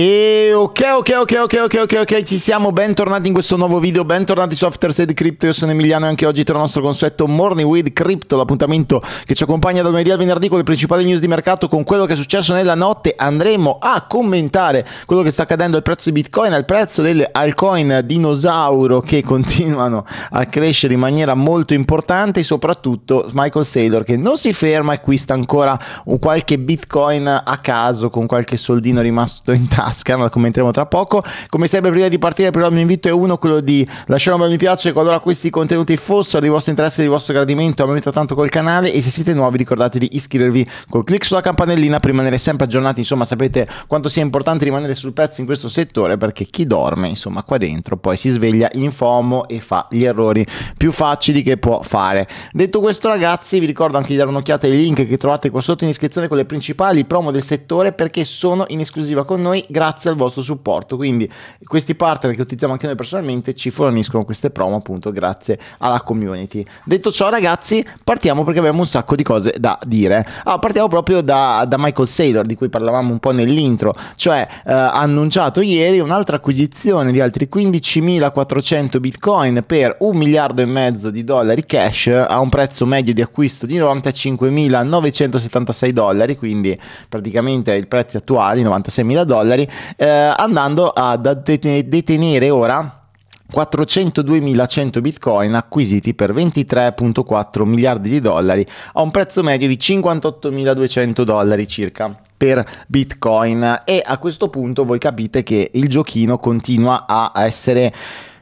E ok, ok, ok, ok, ok, ok, ok, ci siamo, bentornati in questo nuovo video, bentornati su After Said Crypto, io sono Emiliano e anche oggi tra il nostro consueto Morning with Crypto, l'appuntamento che ci accompagna dal lunedì al venerdì con le principali news di mercato, con quello che è successo nella notte andremo a commentare quello che sta accadendo al prezzo di Bitcoin, al prezzo delle altcoin dinosauro che continuano a crescere in maniera molto importante e soprattutto Michael Saylor che non si ferma e acquista ancora qualche Bitcoin a caso con qualche soldino rimasto in tasca tasca, ma la commenteremo tra poco. Come sempre, prima di partire, però, il mio invito è uno, quello di lasciare un bel mi piace qualora questi contenuti fossero di vostro interesse e di vostro gradimento. Ammetto tanto col canale e se siete nuovi, ricordate di iscrivervi col clic sulla campanellina per rimanere sempre aggiornati. Insomma, sapete quanto sia importante rimanere sul pezzo in questo settore perché chi dorme, insomma, qua dentro poi si sveglia in FOMO e fa gli errori più facili che può fare. Detto questo, ragazzi, vi ricordo anche di dare un'occhiata ai link che trovate qua sotto in iscrizione con le principali promo del settore perché sono in esclusiva con noi. Grazie grazie al vostro supporto. Quindi questi partner che utilizziamo anche noi personalmente ci forniscono queste promo appunto grazie alla community. Detto ciò ragazzi, partiamo perché abbiamo un sacco di cose da dire. Ah, partiamo proprio da, da Michael Saylor di cui parlavamo un po' nell'intro, cioè eh, annunciato ieri un'altra acquisizione di altri 15.400 bitcoin per un miliardo e mezzo di dollari cash a un prezzo medio di acquisto di 95.976 dollari, quindi praticamente i prezzi attuali 96.000 dollari ieri, eh, andando a detenere ora 402.100 bitcoin acquisiti per 23.4 miliardi di dollari a un prezzo medio di 58.200 dollari circa per bitcoin e a questo punto voi capite che il giochino continua a essere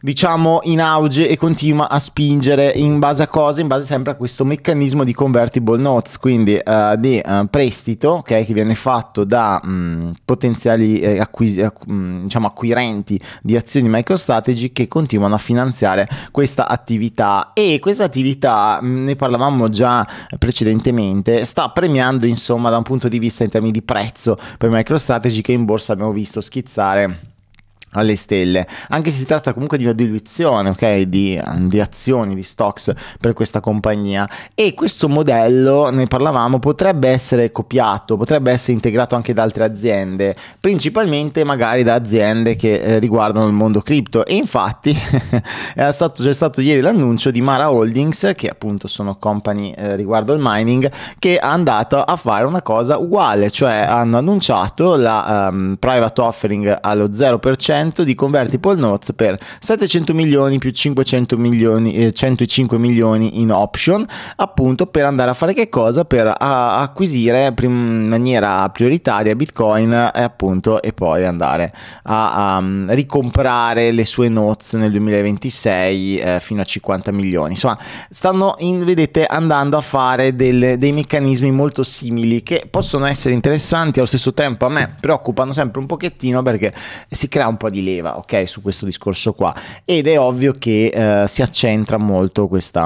diciamo in auge e continua a spingere in base a cosa? In base sempre a questo meccanismo di convertible notes, quindi uh, di uh, prestito okay, che viene fatto da mh, mm, potenziali eh, acquis- mh, eh, mm, diciamo acquirenti di azioni MicroStrategy che continuano a finanziare questa attività e questa attività, mh, mm, ne parlavamo già precedentemente, sta premiando insomma da un punto di vista in termini di prezzo per MicroStrategy che in borsa abbiamo visto schizzare alle stelle, anche se si tratta comunque di una diluizione ok, di, di, azioni, di stocks per questa compagnia e questo modello, ne parlavamo, potrebbe essere copiato, potrebbe essere integrato anche da altre aziende, principalmente magari da aziende che eh, riguardano il mondo cripto e infatti c'è stato, stato ieri l'annuncio di Mara Holdings, che appunto sono company eh, riguardo il mining, che è andata a fare una cosa uguale, cioè hanno annunciato la um, private offering allo 0%, evento di converti Paul Notes per 700 milioni più 500 milioni, eh, 105 milioni in option, appunto per andare a fare che cosa? Per acquisire in maniera prioritaria Bitcoin e appunto e poi andare a, a mm, ricomprare le sue notes nel 2026 eh, fino a 50 milioni. Insomma, stanno in, vedete andando a fare delle, dei meccanismi molto simili che possono essere interessanti allo stesso tempo a me preoccupano sempre un pochettino perché si crea un po' po' di leva, ok, su questo discorso qua. Ed è ovvio che eh, si accentra molto questa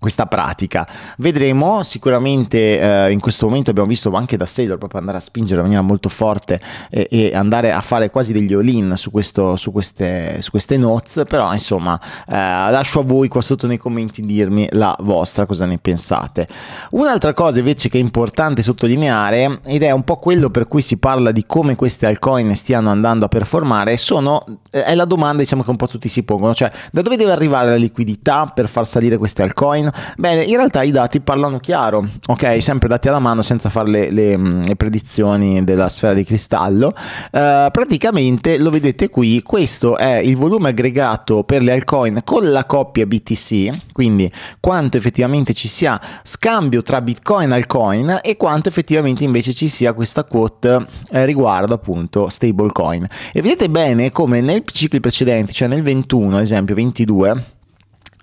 questa pratica. Vedremo sicuramente eh, in questo momento abbiamo visto anche da Sailor proprio andare a spingere in maniera molto forte eh, e andare a fare quasi degli all-in su, su, queste, su queste notes, però insomma eh, lascio a voi qua sotto nei commenti dirmi la vostra, cosa ne pensate. Un'altra cosa invece che è importante sottolineare ed è un po' quello per cui si parla di come queste altcoin stiano andando a performare, sono, eh, è la domanda diciamo che un po' tutti si pongono, cioè da dove deve arrivare la liquidità per far salire queste altcoin? mano. Bene, in realtà i dati parlano chiaro, ok? Sempre dati alla mano senza fare le, le, mm, le predizioni della sfera di cristallo. Uh, praticamente lo vedete qui, questo è il volume aggregato per le altcoin con la coppia BTC, quindi quanto effettivamente ci sia scambio tra Bitcoin e altcoin e quanto effettivamente invece ci sia questa quote eh, riguardo appunto stablecoin. E vedete bene come nei cicli precedenti, cioè nel 21 ad esempio, 22,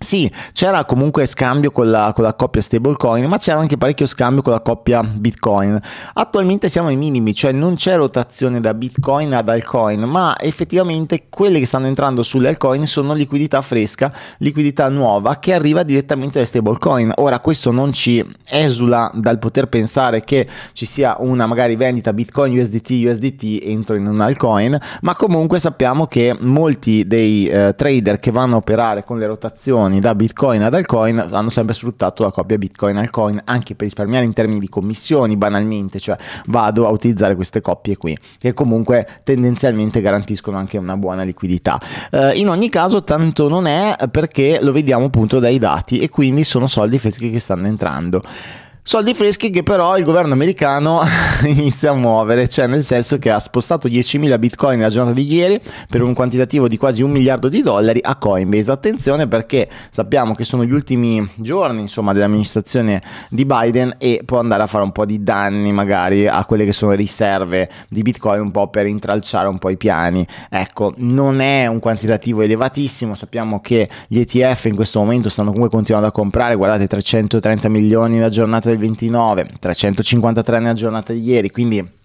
sì, c'era comunque scambio con la, con la coppia stablecoin, ma c'era anche parecchio scambio con la coppia bitcoin. Attualmente siamo ai minimi, cioè non c'è rotazione da bitcoin ad altcoin, ma effettivamente quelle che stanno entrando sulle altcoin sono liquidità fresca, liquidità nuova che arriva direttamente dalle stablecoin. Ora questo non ci esula dal poter pensare che ci sia una magari vendita bitcoin USDT USDT entro in un altcoin, ma comunque sappiamo che molti dei eh, trader che vanno a operare con le rotazioni conversioni da Bitcoin ad altcoin hanno sempre sfruttato la coppia Bitcoin-altcoin anche per risparmiare in termini di commissioni banalmente, cioè vado a utilizzare queste coppie qui che comunque tendenzialmente garantiscono anche una buona liquidità. Eh, in ogni caso tanto non è perché lo vediamo appunto dai dati e quindi sono soldi freschi che stanno entrando. Soldi freschi che però il governo americano inizia a muovere, cioè nel senso che ha spostato 10.000 bitcoin nella giornata di ieri per un quantitativo di quasi un miliardo di dollari a Coinbase. Attenzione perché sappiamo che sono gli ultimi giorni insomma, dell'amministrazione di Biden e può andare a fare un po' di danni magari a quelle che sono le riserve di bitcoin un po' per intralciare un po' i piani. Ecco, non è un quantitativo elevatissimo, sappiamo che gli ETF in questo momento stanno comunque continuando a comprare, guardate 330 milioni la giornata del il 29, 353 nella giornata di ieri, quindi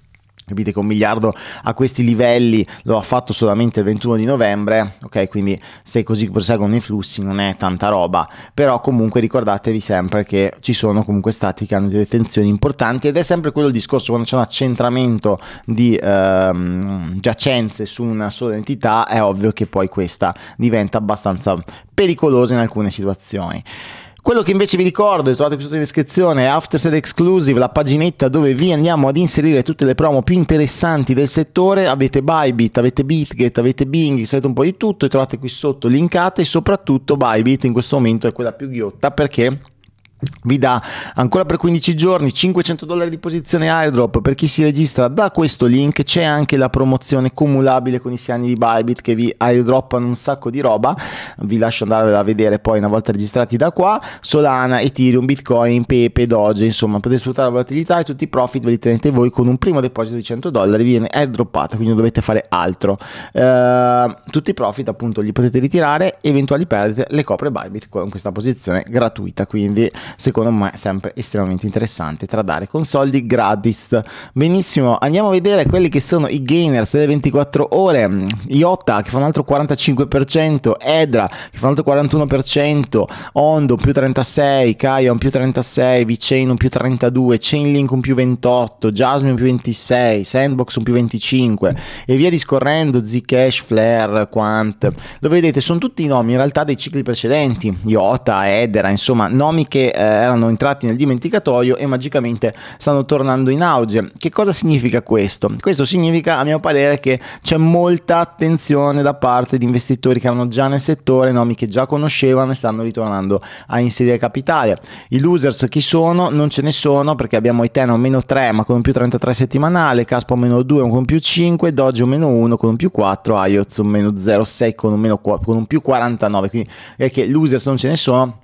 capite che un miliardo a questi livelli lo ha fatto solamente il 21 di novembre ok quindi se così proseguono i flussi non è tanta roba però comunque ricordatevi sempre che ci sono comunque stati che hanno delle tensioni importanti ed è sempre quello il discorso quando c'è un accentramento di ehm, giacenze su una sola entità è ovvio che poi questa diventa abbastanza pericolosa in alcune situazioni quello che invece vi ricordo, e trovate qui sotto in descrizione, è After Exclusive, la paginetta dove vi andiamo ad inserire tutte le promo più interessanti del settore. Avete Bybit, avete Bitget, avete Bing, avete un po' di tutto, e trovate qui sotto linkate. E soprattutto Bybit in questo momento è quella più ghiotta perché vi dà ancora per 15 giorni 500 dollari di posizione airdrop per chi si registra da questo link c'è anche la promozione cumulabile con i siani di Bybit che vi airdroppano un sacco di roba vi lascio andare a vedere poi una volta registrati da qua Solana, Ethereum, Bitcoin, Pepe, Doge insomma potete sfruttare la volatilità e tutti i profit ve li tenete voi con un primo deposito di 100 dollari viene airdroppato quindi non dovete fare altro uh, tutti i profit appunto li potete ritirare eventuali perdite le copre Bybit con questa posizione gratuita quindi secondo me sempre estremamente interessante tradare con soldi gratis. Benissimo, andiamo a vedere quelli che sono i gainers delle 24 ore, Iota che fa un altro 45%, Edra che fa un altro 41%, Ondo più 36, Kion più 36, vicen un più 32, Chainlink un più 28, Jasmine un più 26, Sandbox un più 25 e via discorrendo, Zcash, Flare, Quant. Lo vedete, sono tutti i nomi in realtà dei cicli precedenti, Iota, Edra, insomma, nomi che eh, eh, erano entrati nel dimenticatoio e magicamente stanno tornando in auge. Che cosa significa questo? Questo significa, a mio parere, che c'è molta attenzione da parte di investitori che erano già nel settore, nomi che già conoscevano e stanno ritornando a inserire capitale. I losers chi sono? Non ce ne sono perché abbiamo Etena meno 3 ma con un più 33 settimanale, Caspo meno 2 con un più 5, Doge meno 1 con un più 4, IOTS un meno 0,6 con un, meno, con un più 49, quindi è che losers non ce ne sono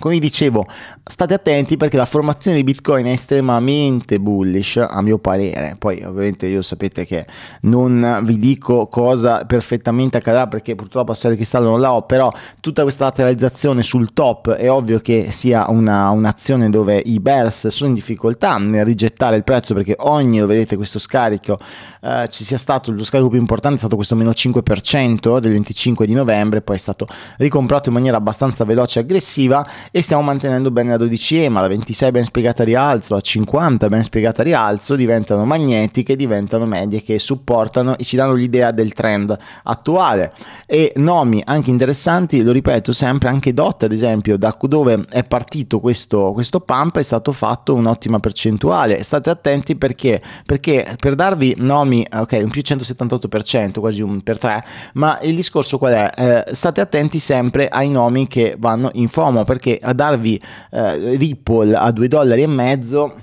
come dicevo, state attenti perché la formazione di Bitcoin è estremamente bullish, a mio parere. Poi, ovviamente, io sapete che non vi dico cosa perfettamente accadrà perché purtroppo a sera cristallo non la ho, però tutta questa lateralizzazione sul top è ovvio che sia una, un'azione dove i bears sono in difficoltà nel rigettare il prezzo perché ogni, lo vedete, questo scarico eh, ci sia stato, lo scarico più importante è stato questo meno 5% del 25 di novembre, poi è stato ricomprato in maniera abbastanza veloce e aggressiva e stiamo mantenendo bene la 12 eh, ma la 26 ben spiegata rialzo, la 50 ben spiegata rialzo diventano magnetiche, diventano medie che supportano e ci danno l'idea del trend attuale. E nomi anche interessanti, lo ripeto sempre, anche DOT ad esempio, da dove è partito questo, questo pump è stato fatto un'ottima percentuale. State attenti perché, perché per darvi nomi, ok, un più 178%, quasi un per tre, ma il discorso qual è? Eh, state attenti sempre ai nomi che vanno in FOMO perché a darvi eh, eh, Ripple a 2 dollari e mezzo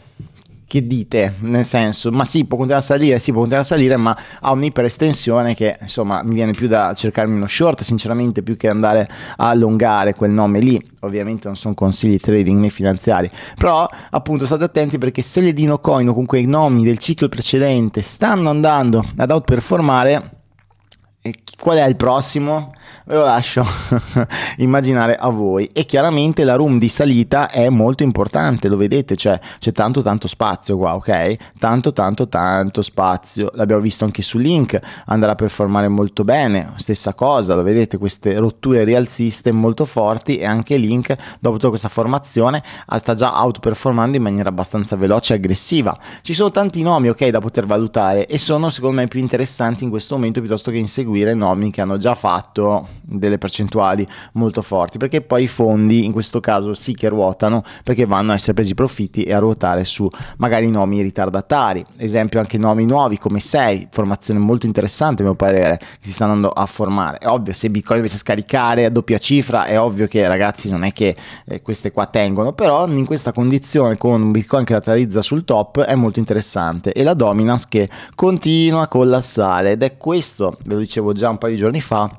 che dite? Nel senso, ma sì, può continuare a salire, sì, può continuare a salire, ma ha un'iperestensione che insomma mi viene più da cercarmi uno short, sinceramente, più che andare a allungare quel nome lì. Ovviamente non sono consigli trading né finanziari, però appunto state attenti perché se le Dino Coin o comunque i nomi del ciclo precedente stanno andando ad outperformare qual è il prossimo? Ve lo lascio immaginare a voi. E chiaramente la room di salita è molto importante, lo vedete, cioè c'è tanto tanto spazio qua, ok? Tanto tanto tanto spazio. L'abbiamo visto anche su Link, andrà a performare molto bene, stessa cosa, lo vedete queste rotture rialziste molto forti e anche Link dopo tutta questa formazione sta già outperformando in maniera abbastanza veloce e aggressiva. Ci sono tanti nomi, ok, da poter valutare e sono secondo me più interessanti in questo momento piuttosto che inseguire seguire nomi che hanno già fatto delle percentuali molto forti, perché poi i fondi in questo caso sì che ruotano perché vanno a essere presi profitti e a ruotare su magari nomi ritardatari, esempio anche nomi nuovi come 6, formazione molto interessante a mio parere, che si sta andando a formare. È ovvio, se Bitcoin dovesse scaricare a doppia cifra, è ovvio che ragazzi non è che eh, queste qua tengono, però in questa condizione con un Bitcoin che lateralizza sul top è molto interessante e la dominance che continua a collassare ed è questo, ve lo dicevo dicevo già un paio di giorni fa,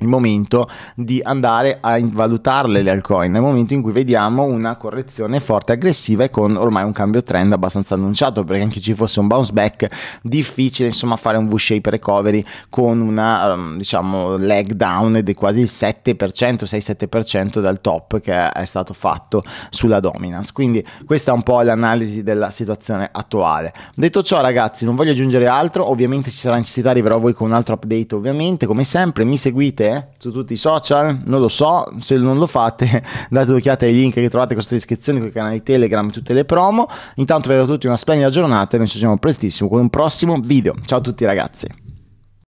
il momento di andare a valutarle le altcoin nel momento in cui vediamo una correzione forte aggressiva e con ormai un cambio trend abbastanza annunciato perché anche ci fosse un bounce back difficile insomma fare un V-shape recovery con una ehm, diciamo leg down di quasi il 7% 6-7% dal top che è stato fatto sulla dominance quindi questa è un po' l'analisi della situazione attuale detto ciò ragazzi non voglio aggiungere altro ovviamente ci sarà necessità arriverò a voi con un altro update ovviamente come sempre mi seguite seguite eh, su tutti i social, non lo so, se non lo fate date un'occhiata ai link che trovate in questa descrizione, con i canali Telegram e tutte le promo. Intanto vi auguro a tutti una splendida giornata e noi ci vediamo prestissimo con un prossimo video. Ciao a tutti ragazzi!